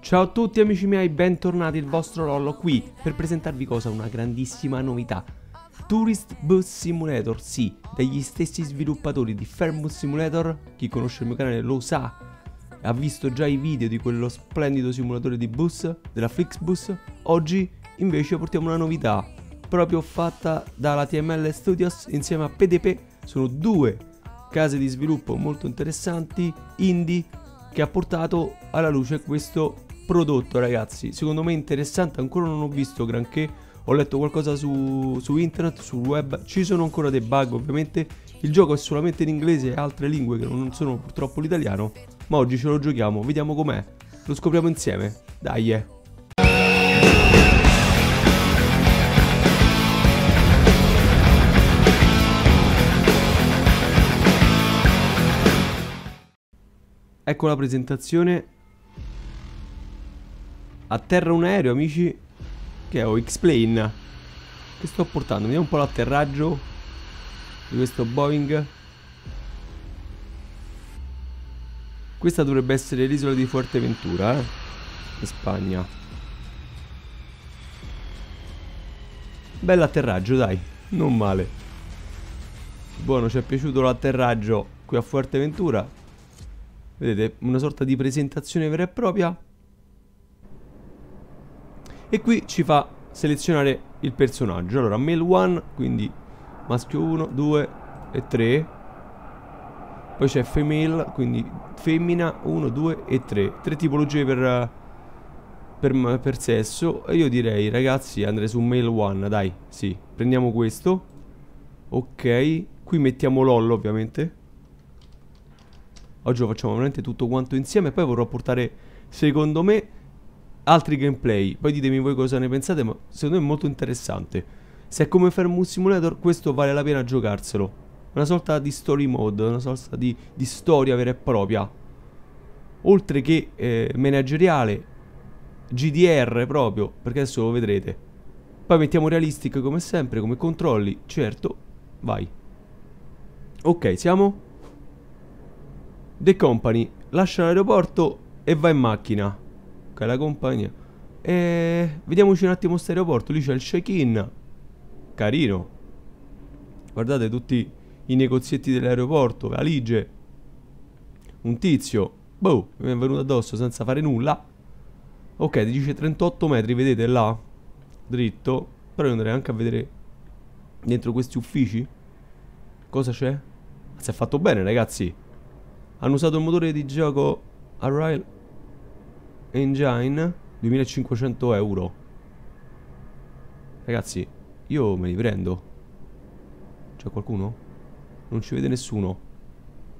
Ciao a tutti amici miei, bentornati il vostro Lollo qui per presentarvi cosa una grandissima novità. Tourist Bus Simulator, sì, dagli stessi sviluppatori di Fairmoon Simulator, chi conosce il mio canale lo sa, ha visto già i video di quello splendido simulatore di bus, della Flixbus, oggi invece portiamo una novità, proprio fatta dalla TML Studios insieme a PDP, sono due case di sviluppo molto interessanti, indie che ha portato alla luce questo prodotto ragazzi secondo me interessante ancora non ho visto granché ho letto qualcosa su, su, internet sul web ci sono ancora dei bug ovviamente il gioco è solamente in inglese e altre lingue che non sono purtroppo l'italiano ma oggi ce lo giochiamo vediamo com'è lo scopriamo insieme dai eh. Ecco la presentazione. Atterra un aereo, amici. Che è? Oh, X-Plane. Che sto portando? Vediamo un po' l'atterraggio di questo Boeing. Questa dovrebbe essere l'isola di Fuerteventura, eh? In Spagna. Bell'atterraggio, dai. Non male. Buono, ci è piaciuto l'atterraggio qui a Fuerteventura. Vedete, una sorta di presentazione vera e propria. E qui ci fa selezionare il personaggio. Allora, male 1, quindi maschio 1, 2 e 3. Poi c'è female, quindi femmina 1, 2 e 3. Tre tipologie per, per, per sesso. E io direi, ragazzi, andrei su male 1, dai, sì. Prendiamo questo. Ok, qui mettiamo LOL ovviamente Oggi lo facciamo veramente tutto quanto insieme e poi vorrò portare, secondo me, altri gameplay. Poi ditemi voi cosa ne pensate, ma secondo me è molto interessante. Se è come Fermus Simulator, questo vale la pena giocarselo. Una sorta di story mode, una sorta di, di storia vera e propria. Oltre che eh, manageriale, GDR proprio, perché adesso lo vedrete. Poi mettiamo realistic come sempre, come controlli, certo, vai. Ok, siamo? The Company lascia l'aeroporto e va in macchina. Ok, la compagnia. E vediamoci un attimo questo aeroporto. Lì c'è il check-in. Carino. Guardate tutti i negozietti dell'aeroporto, valigie. Un tizio. Boh, mi è venuto addosso senza fare nulla. Ok, dice 38 metri, vedete là? Dritto. Però io andrei anche a vedere dentro questi uffici. Cosa c'è? Si è fatto bene, ragazzi hanno usato il motore di gioco Unreal Engine 2500 euro Ragazzi Io me li prendo C'è qualcuno? Non ci vede nessuno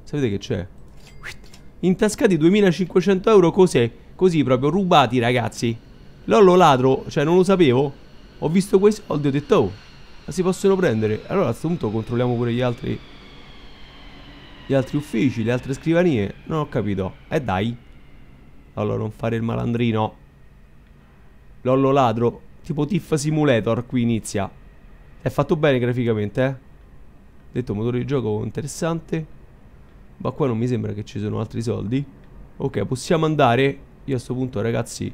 Sapete che c'è? Intascati 2500 euro cos'è? Così proprio rubati ragazzi Lollo ladro Cioè non lo sapevo Ho visto questo Oddio ho detto oh Ma si possono prendere Allora a questo punto controlliamo pure gli altri gli altri uffici, le altre scrivanie. Non ho capito. E eh dai. Allora, non fare il malandrino. Lollo ladro. Tipo Tiffa Simulator qui inizia. È fatto bene graficamente, eh. Detto motore di gioco interessante. Ma qua non mi sembra che ci sono altri soldi. Ok, possiamo andare. Io a questo punto, ragazzi,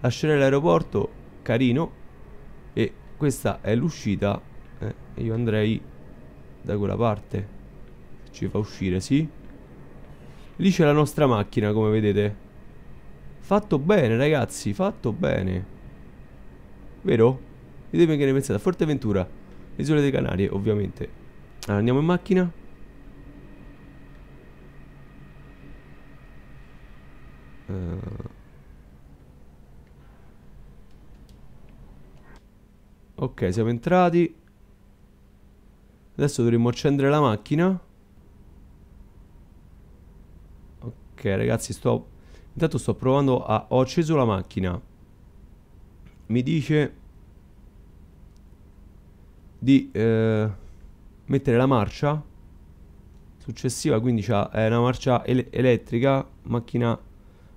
lascerei l'aeroporto. Carino. E questa è l'uscita. Eh, io andrei da quella parte. Ci fa uscire, sì? Lì c'è la nostra macchina, come vedete. Fatto bene, ragazzi, fatto bene. Vero? Ditemi che ne pensate. Forteventura, le isole dei Canarie, ovviamente. Allora, andiamo in macchina. Uh... Ok, siamo entrati. Adesso dovremmo accendere la macchina. Ok ragazzi sto Intanto sto provando a Ho acceso la macchina Mi dice Di eh, Mettere la marcia Successiva quindi è una marcia ele elettrica Macchina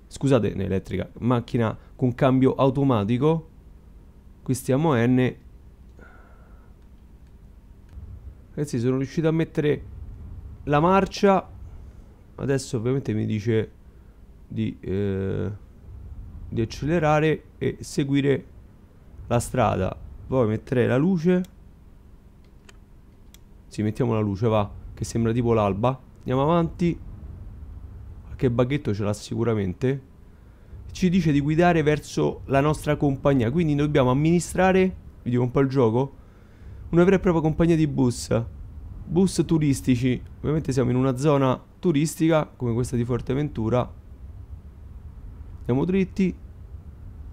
Scusate, no, elettrica Macchina con cambio automatico Qui stiamo N Ragazzi sono riuscito a mettere la marcia adesso ovviamente mi dice di, eh, di accelerare e seguire la strada poi metterei la luce sì mettiamo la luce va che sembra tipo l'alba andiamo avanti qualche baghetto ce l'ha sicuramente ci dice di guidare verso la nostra compagnia quindi dobbiamo amministrare vi dico un po' il gioco una vera e propria compagnia di bus bus turistici. Ovviamente siamo in una zona turistica come questa di Forteventura. Andiamo dritti.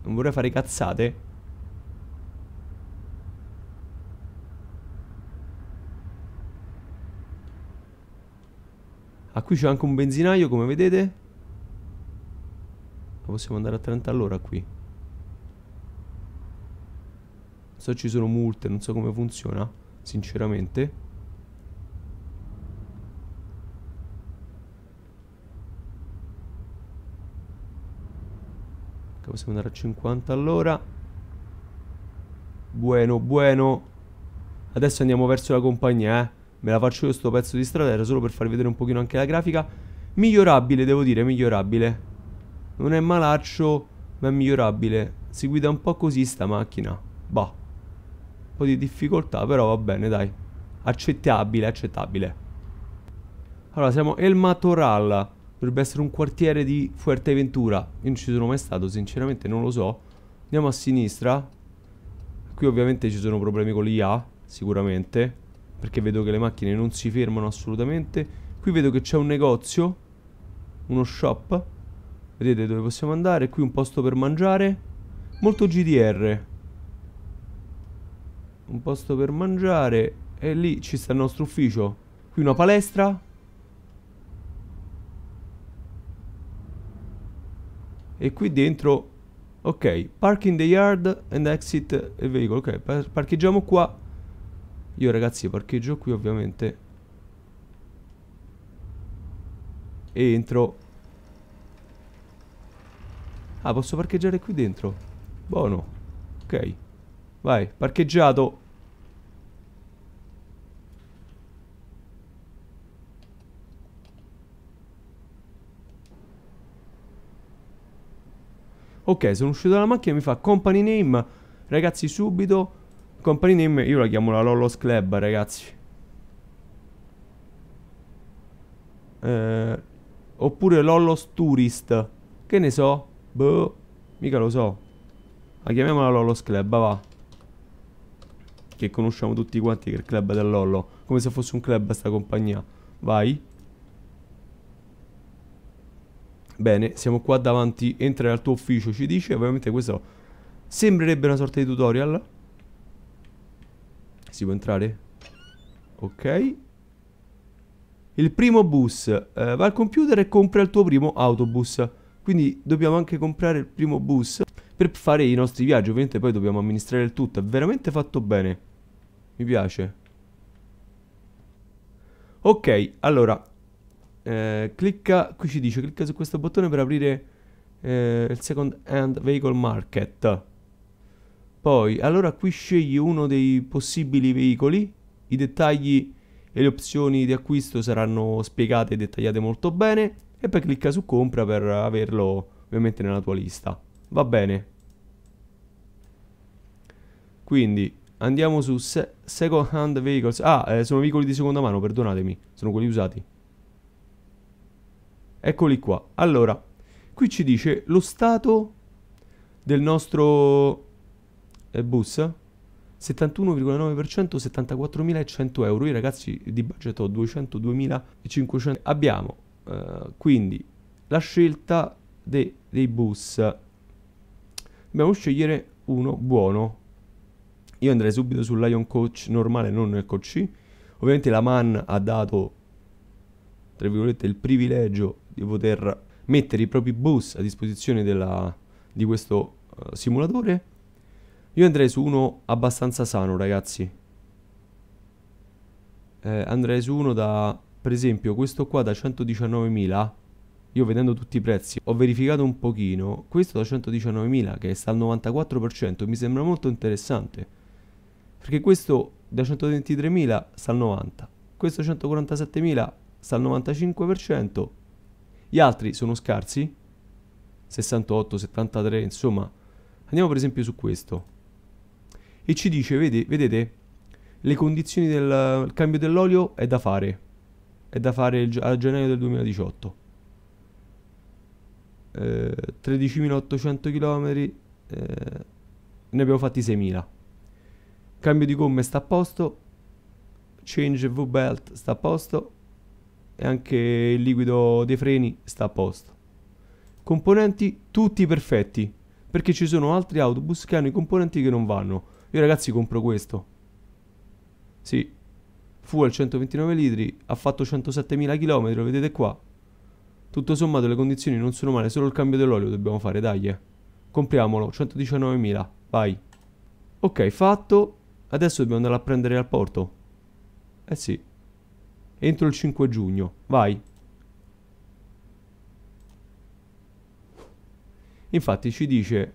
Non vorrei fare cazzate. Ah, qui c'è anche un benzinaio, come vedete. Ma possiamo andare a 30 all'ora qui. Non so ci sono multe, non so come funziona, sinceramente. possiamo andare a 50 all'ora. Buono, buono. Adesso andiamo verso la compagnia, eh. Me la faccio io sto pezzo di strada, era solo per farvi vedere un pochino anche la grafica. Migliorabile, devo dire, migliorabile. Non è malaccio, ma è migliorabile. Si guida un po' così sta macchina. Boh Un po' di difficoltà, però va bene, dai. Accettabile, accettabile. Allora, siamo El Toralla. Dovrebbe essere un quartiere di Fuerteventura. Io non ci sono mai stato, sinceramente non lo so. Andiamo a sinistra. Qui ovviamente ci sono problemi con l'IA, sicuramente. Perché vedo che le macchine non si fermano assolutamente. Qui vedo che c'è un negozio. Uno shop. Vedete dove possiamo andare. Qui un posto per mangiare. Molto GDR. Un posto per mangiare. E lì ci sta il nostro ufficio. Qui una palestra. e qui dentro ok park in the yard and exit il veicolo ok parcheggiamo qua io ragazzi parcheggio qui ovviamente e entro ah posso parcheggiare qui dentro buono ok vai parcheggiato Ok, sono uscito dalla macchina e mi fa company name. Ragazzi, subito. Company name, io la chiamo la Lollos Club, ragazzi. Eh, oppure Lollos Tourist. Che ne so? Boh, mica lo so. La chiamiamola Lollos Club, va. Che conosciamo tutti quanti che è il club del Lollo. Come se fosse un club sta compagnia. Vai. Bene, siamo qua davanti, entra nel tuo ufficio, ci dice, ovviamente questo sembrerebbe una sorta di tutorial. Si può entrare? Ok. Il primo bus, eh, va al computer e compra il tuo primo autobus. Quindi dobbiamo anche comprare il primo bus per fare i nostri viaggi, ovviamente poi dobbiamo amministrare il tutto, è veramente fatto bene. Mi piace. Ok, allora, eh, clicca, qui ci dice clicca su questo bottone per aprire eh, il second hand vehicle market. Poi, allora qui scegli uno dei possibili veicoli, i dettagli e le opzioni di acquisto saranno spiegate e dettagliate molto bene e poi clicca su compra per averlo ovviamente nella tua lista. Va bene. Quindi andiamo su se second hand vehicles. Ah, eh, sono veicoli di seconda mano, perdonatemi, sono quelli usati. Eccoli qua. Allora, qui ci dice lo stato del nostro eh, bus. 71,9% 74.100 euro. I ragazzi di budget ho 202.500. Abbiamo eh, quindi la scelta de dei bus. Dobbiamo scegliere uno buono. Io andrei subito sul Lion Coach normale, non nel Coach C. Ovviamente la MAN ha dato tra virgolette, il privilegio di poter mettere i propri bus a disposizione della, di questo uh, simulatore, io andrei su uno abbastanza sano, ragazzi. Eh, andrei su uno da, per esempio, questo qua da 119.000. Io vedendo tutti i prezzi ho verificato un pochino. Questo da 119.000 che sta al 94% mi sembra molto interessante. Perché questo da 123.000 sta al 90. Questo 147.000 sta al 95%, gli altri sono scarsi, 68, 73, insomma, andiamo per esempio su questo, e ci dice, vede, vedete, le condizioni del cambio dell'olio è da fare, è da fare il, a gennaio del 2018. Eh, 13.800 km, eh, ne abbiamo fatti 6.000. Cambio di gomme sta a posto, change V-belt sta a posto, e anche il liquido dei freni sta a posto. Componenti tutti perfetti, perché ci sono altri autobus che hanno i componenti che non vanno. Io ragazzi compro questo. Sì, fuel 129 litri, ha fatto 107.000 km, lo vedete qua. Tutto sommato le condizioni non sono male, solo il cambio dell'olio dobbiamo fare, dai. Eh. Compriamolo, 119.000, vai. Ok, fatto. Adesso dobbiamo andare a prendere al porto. Eh sì entro il 5 giugno. Vai. Infatti ci dice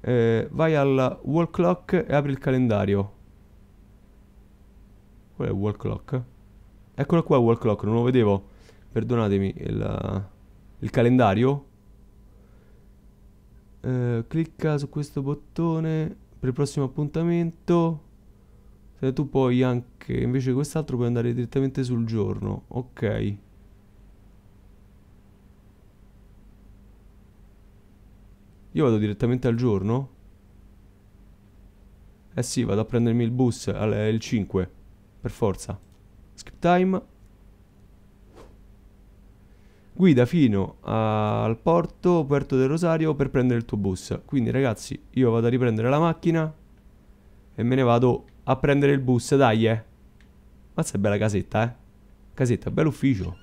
eh, vai al wall clock e apri il calendario. Qual è wall clock? Eccolo qua il wall clock, non lo vedevo. Perdonatemi, il, il calendario. Eh, clicca su questo bottone per il prossimo appuntamento. Se eh, tu puoi anche, invece quest'altro puoi andare direttamente sul giorno, ok. Io vado direttamente al giorno? Eh sì, vado a prendermi il bus, alle, il 5, per forza. Skip time. Guida fino al porto, Puerto del Rosario, per prendere il tuo bus. Quindi ragazzi, io vado a riprendere la macchina e me ne vado a prendere il bus, dai. Eh. Mazza è bella casetta, eh. Casetta, bello ufficio.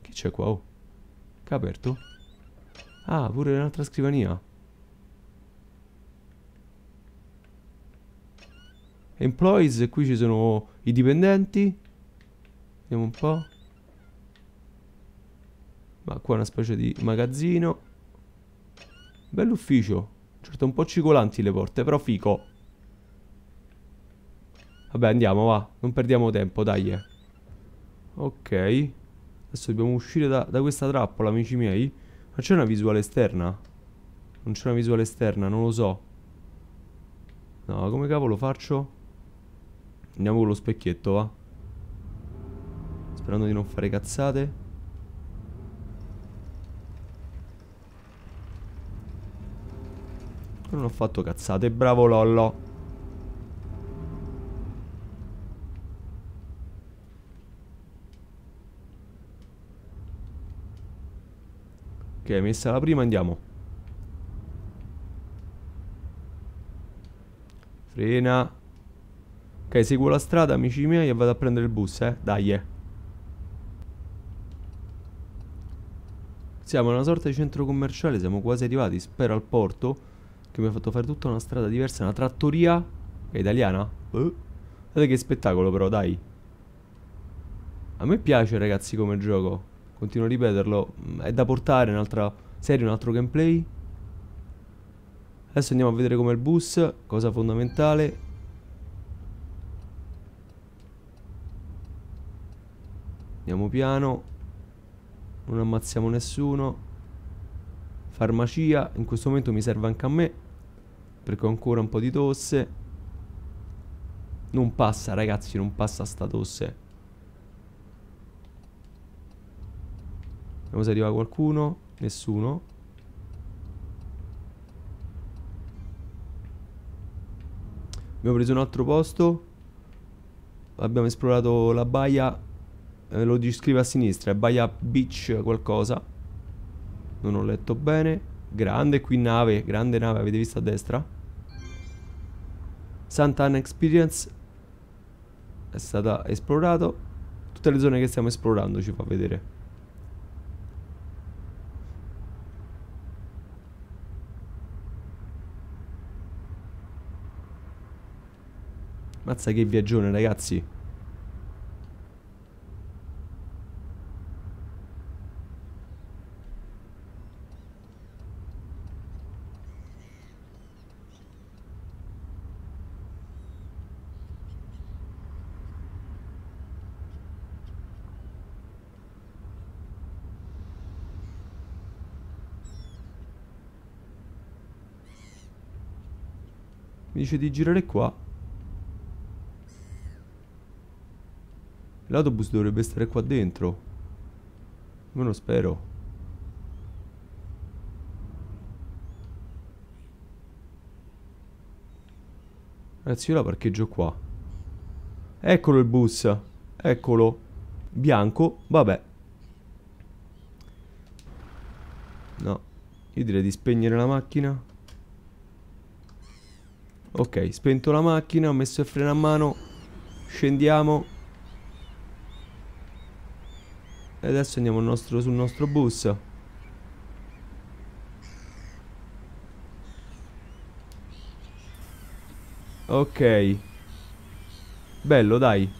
Che c'è qua, oh? Che ha aperto? Ah, pure un'altra scrivania. Employees, qui ci sono i dipendenti. Vediamo un po'. Ma qua è una specie di magazzino. Bell'ufficio. Certo, un po' cicolanti le porte, però fico. Vabbè, andiamo, va. Non perdiamo tempo, dai. Eh. Ok. Adesso dobbiamo uscire da, da questa trappola, amici miei. Ma c'è una visuale esterna? Non c'è una visuale esterna, non lo so. No, come cavolo faccio? Andiamo con lo specchietto, va. Sperando di non fare cazzate. Non ho fatto cazzate, bravo Lollo. Ok, messa la prima, andiamo. Frena. Ok, seguo la strada, amici miei, e vado a prendere il bus, eh. Dai, eh. Siamo in una sorta di centro commerciale, siamo quasi arrivati, spero al porto, che mi ha fatto fare tutta una strada diversa, una trattoria è italiana. Uh. Guardate che spettacolo però, dai. A me piace, ragazzi, come gioco continuo a ripeterlo, mm, è da portare un'altra serie, un altro gameplay. Adesso andiamo a vedere com'è il bus, cosa fondamentale. Andiamo piano. Non ammazziamo nessuno. Farmacia, in questo momento mi serve anche a me. Perché ho ancora un po' di tosse. Non passa ragazzi, non passa sta tosse. Vediamo se arriva qualcuno. Nessuno. Abbiamo preso un altro posto. Abbiamo esplorato la baia. Eh, lo scrive a sinistra, è baia beach qualcosa. Non ho letto bene. Grande qui nave, grande nave, avete visto a destra? Santa Anna Experience è stata esplorata. Tutte le zone che stiamo esplorando ci fa vedere. Mazza che viaggione ragazzi Mi dice di girare qua L'autobus dovrebbe stare qua dentro. Me lo spero. Ragazzi, io la parcheggio qua. Eccolo il bus. Eccolo. Bianco. Vabbè. No. Io direi di spegnere la macchina. Ok, spento la macchina, ho messo il freno a mano. Scendiamo. E adesso andiamo nostro, sul nostro bus. Ok. Bello, dai.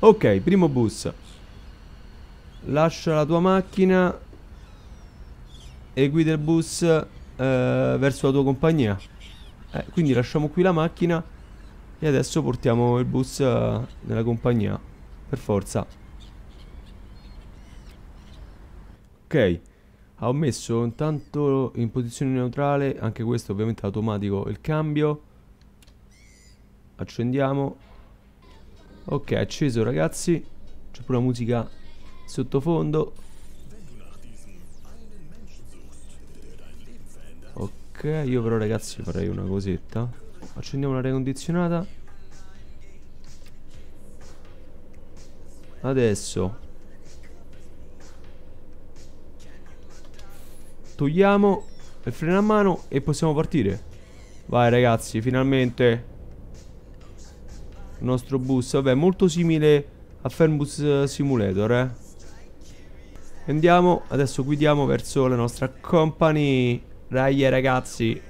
Ok, primo bus. Lascia la tua macchina e guida il bus eh, verso la tua compagnia. Eh, quindi lasciamo qui la macchina e adesso portiamo il bus eh, nella compagnia. Per forza. Ok. Ho messo intanto in posizione neutrale, anche questo ovviamente automatico, il cambio. Accendiamo. Ok, acceso ragazzi. C'è pure la musica sottofondo. Ok, io però ragazzi farei una cosetta. Accendiamo l'aria condizionata. Adesso. Togliamo il freno a mano e possiamo partire. Vai ragazzi, finalmente. Il nostro bus, vabbè, molto simile a Fernbus eh, Simulator, eh. Andiamo, adesso guidiamo verso la nostra company. Dai ragazzi,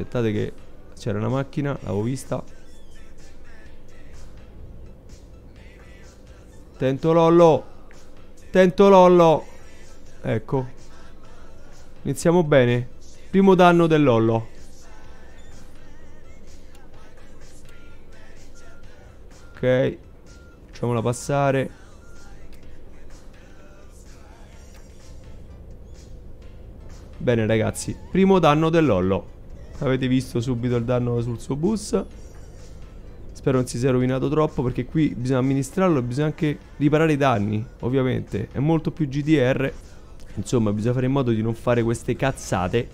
Aspettate che c'era una macchina, l'avevo vista. Tento Lollo. Tento Lollo. Ecco. Iniziamo bene. Primo danno dell'Ollo. Ok. Facciamola passare. Bene ragazzi, primo danno dell'ollo. Avete visto subito il danno sul suo bus. Spero non si sia rovinato troppo perché qui bisogna amministrarlo e bisogna anche riparare i danni, ovviamente. È molto più GDR. Insomma, bisogna fare in modo di non fare queste cazzate.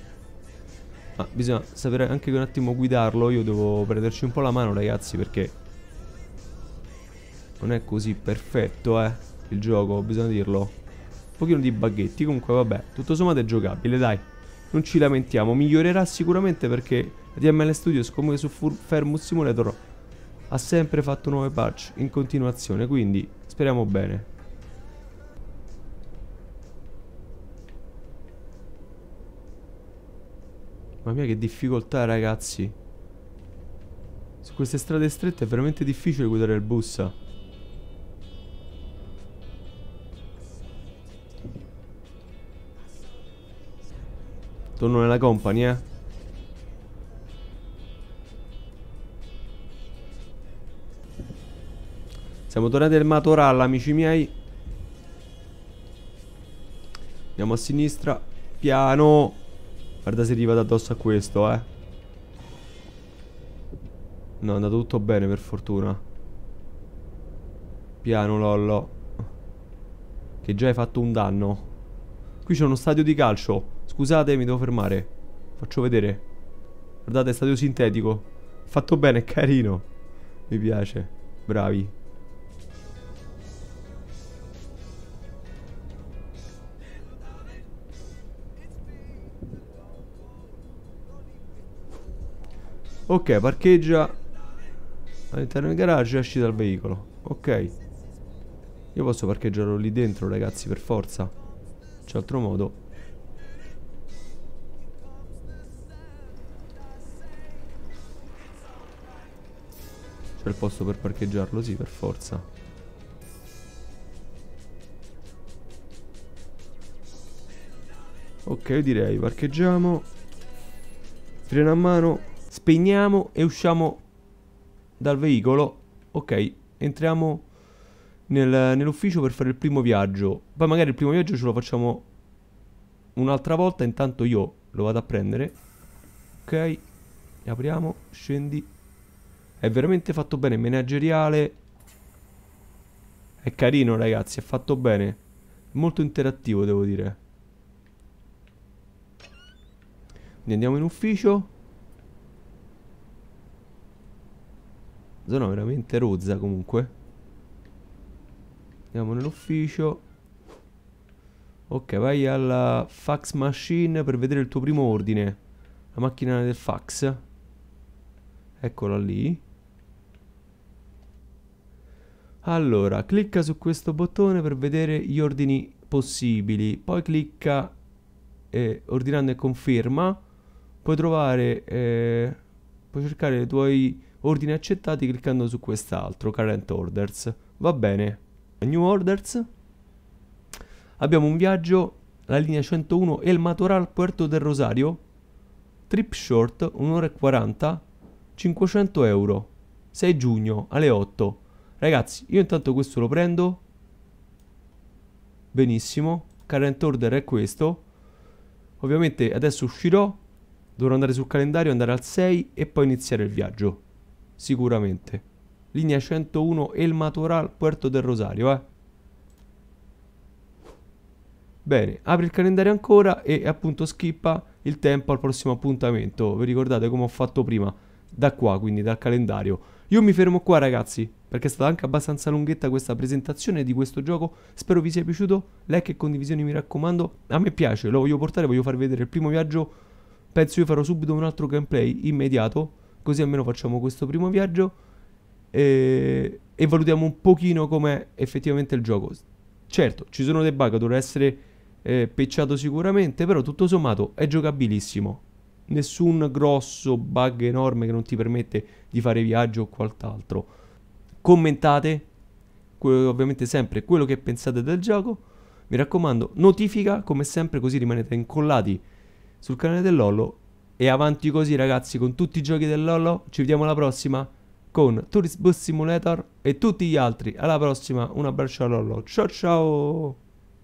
Ma bisogna sapere anche un attimo guidarlo. Io devo prenderci un po' la mano, ragazzi, perché... Non è così perfetto, eh, il gioco, bisogna dirlo. Un pochino di baghetti, comunque vabbè, tutto sommato è giocabile, dai non ci lamentiamo, migliorerà sicuramente perché la DML Studios come su Fermus Simulator ha sempre fatto nuove patch in continuazione, quindi speriamo bene. Mamma mia che difficoltà ragazzi Su queste strade strette è veramente difficile guidare il bus Sono nella company, eh. Siamo tornati al Matoralla, amici miei. Andiamo a sinistra. Piano. Guarda se arriva da addosso a questo, eh. No, è andato tutto bene, per fortuna. Piano, Lollo. Che già hai fatto un danno. Qui c'è uno stadio di calcio. Scusate, mi devo fermare. Faccio vedere. Guardate, è stato sintetico. Fatto bene, è carino. Mi piace. Bravi. Ok, parcheggia all'interno del garage e esci dal veicolo. Ok. Io posso parcheggiarlo lì dentro, ragazzi, per forza. C'è altro modo. il posto per parcheggiarlo, sì, per forza. Ok, io direi parcheggiamo. Freno a mano, spegniamo e usciamo dal veicolo. Ok, entriamo nel, nell'ufficio per fare il primo viaggio. Poi magari il primo viaggio ce lo facciamo un'altra volta. Intanto io lo vado a prendere. Ok, apriamo, scendi, è veramente fatto bene, manageriale. È carino ragazzi, è fatto bene. molto interattivo devo dire. Quindi andiamo in ufficio. Zona veramente rozza comunque. Andiamo nell'ufficio. Ok, vai alla fax machine per vedere il tuo primo ordine. La macchina del fax. Eccola lì. Allora, clicca su questo bottone per vedere gli ordini possibili, poi clicca eh, ordinando e conferma, puoi trovare, eh, puoi cercare i tuoi ordini accettati cliccando su quest'altro, current orders, va bene. New orders, abbiamo un viaggio, la linea 101 El Matoral Puerto del Rosario, trip short, 1 ora e 40, 500 euro, 6 giugno alle 8 Ragazzi, io intanto questo lo prendo. Benissimo. Current order è questo. Ovviamente adesso uscirò. Dovrò andare sul calendario, andare al 6 e poi iniziare il viaggio. Sicuramente. Linea 101 El Matoral, Puerto del Rosario, eh. Bene, apri il calendario ancora e appunto skippa il tempo al prossimo appuntamento. Vi ricordate come ho fatto prima? Da qua, quindi dal calendario. Io mi fermo qua ragazzi perché è stata anche abbastanza lunghetta questa presentazione di questo gioco. Spero vi sia piaciuto. Like e condivisioni mi raccomando. A me piace, lo voglio portare, voglio far vedere il primo viaggio. Penso io farò subito un altro gameplay immediato, così almeno facciamo questo primo viaggio e, e valutiamo un pochino com'è effettivamente il gioco. Certo, ci sono dei bug, dovrà essere eh, pecciato sicuramente, però tutto sommato è giocabilissimo. Nessun grosso bug enorme che non ti permette di fare viaggio o quant'altro commentate ovviamente sempre quello che pensate del gioco. Mi raccomando, notifica come sempre così rimanete incollati sul canale dell'Ollo. E avanti così ragazzi con tutti i giochi dell'Ollo. Ci vediamo alla prossima con Tourist Bus Simulator e tutti gli altri. Alla prossima, un abbraccio all'Ollo. Ciao ciao!